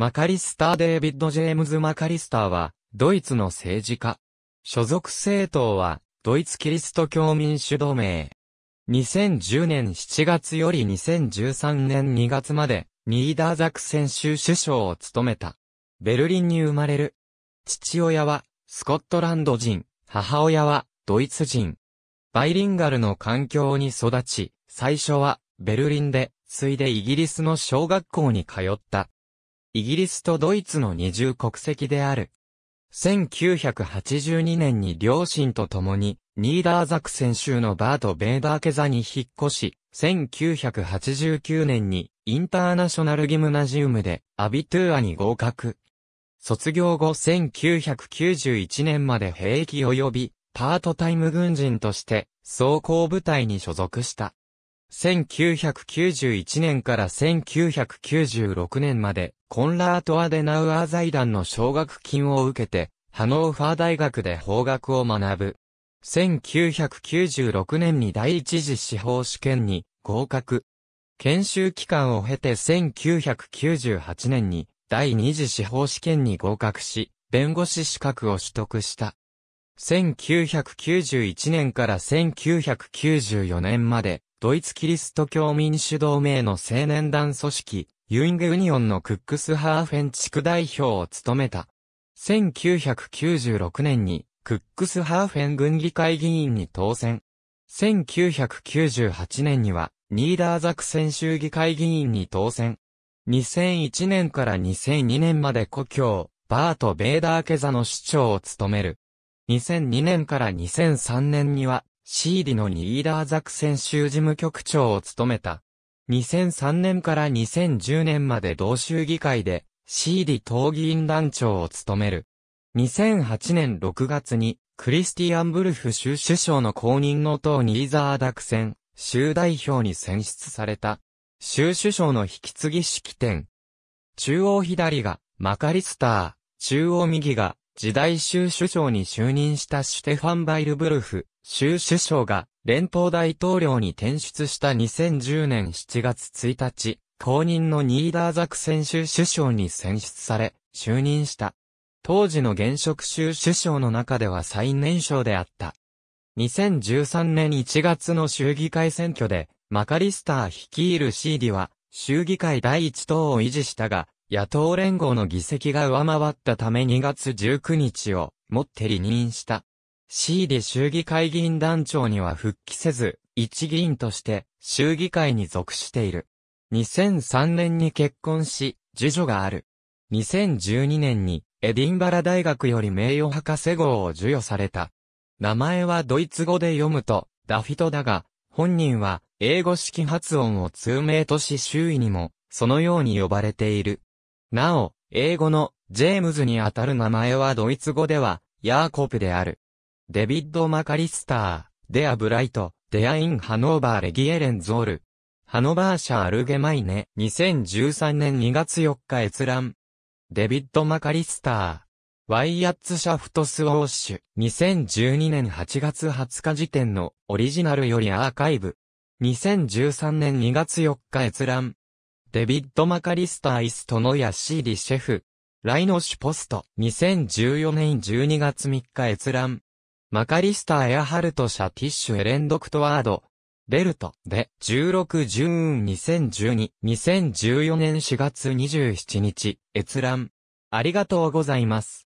マカリスター・デイビッド・ジェームズ・マカリスターは、ドイツの政治家。所属政党は、ドイツキリスト教民主同盟。2010年7月より2013年2月まで、ニーダーザクセン州首相を務めた。ベルリンに生まれる。父親は、スコットランド人、母親は、ドイツ人。バイリンガルの環境に育ち、最初は、ベルリンで、ついでイギリスの小学校に通った。イギリスとドイツの二重国籍である。1982年に両親と共に、ニーダーザクセン州のバート・ベーダーケザに引っ越し、1989年にインターナショナルギムナジウムでアビトゥーアに合格。卒業後1991年まで兵役及びパートタイム軍人として装甲部隊に所属した。1991年から1996年まで、コンラート・アデナウアー財団の奨学金を受けて、ハノーファー大学で法学を学ぶ。1996年に第一次司法試験に合格。研修期間を経て1998年に第二次司法試験に合格し、弁護士資格を取得した。1991年から1994年までドイツキリスト教民主同盟の青年団組織、ユイングユニオンのクックスハーフェン地区代表を務めた。1996年に、クックスハーフェン軍議会議員に当選。1998年には、ニーダーザク選州議会議員に当選。2001年から2002年まで故郷、バート・ベーダー・ケザの市長を務める。2002年から2003年には、シーディのニーダーザク選州事務局長を務めた。2003年から2010年まで同州議会で、シーディ党議員団長を務める。2008年6月に、クリスティアン・ブルフ州首相の公認の党ニーザーダク選、州代表に選出された。州首相の引き継ぎ式典。中央左がマカリスター、中央右が時代州首相に就任したシュテファン・バイルブルフ、州首相が連邦大統領に転出した2010年7月1日、公認のニーダーザクセン州首相に選出され、就任した。当時の現職州首相の中では最年少であった。2013年1月の州議会選挙で、マカリスター率いるシーディは、州議会第一党を維持したが、野党連合の議席が上回ったため2月19日をもって離任した。シーデ衆議会議員団長には復帰せず、一議員として衆議会に属している。2003年に結婚し、次女がある。2012年にエディンバラ大学より名誉博士号を授与された。名前はドイツ語で読むと、ダフィトだが、本人は英語式発音を通名とし周囲にも、そのように呼ばれている。なお、英語のジェームズにあたる名前はドイツ語では、ヤーコプである。デビッド・マカリスター、デア・ブライト、デア・イン・ハノーバー・レギエレン・ゾール。ハノバーシャ・アルゲマイネ、2013年2月4日閲覧。デビッド・マカリスター、ワイヤッツ・シャフトス・ウォッシュ、2012年8月20日時点のオリジナルよりアーカイブ。2013年2月4日閲覧。デビッド・マカリスター・イストのヤシーリ・シェフ。ライノシュポスト。2014年12月3日閲覧。マカリスター・エアハルト・シャティッシュ・エレン・ドクトワード。ベルト。で、16ジューン2012。2014年4月27日。閲覧。ありがとうございます。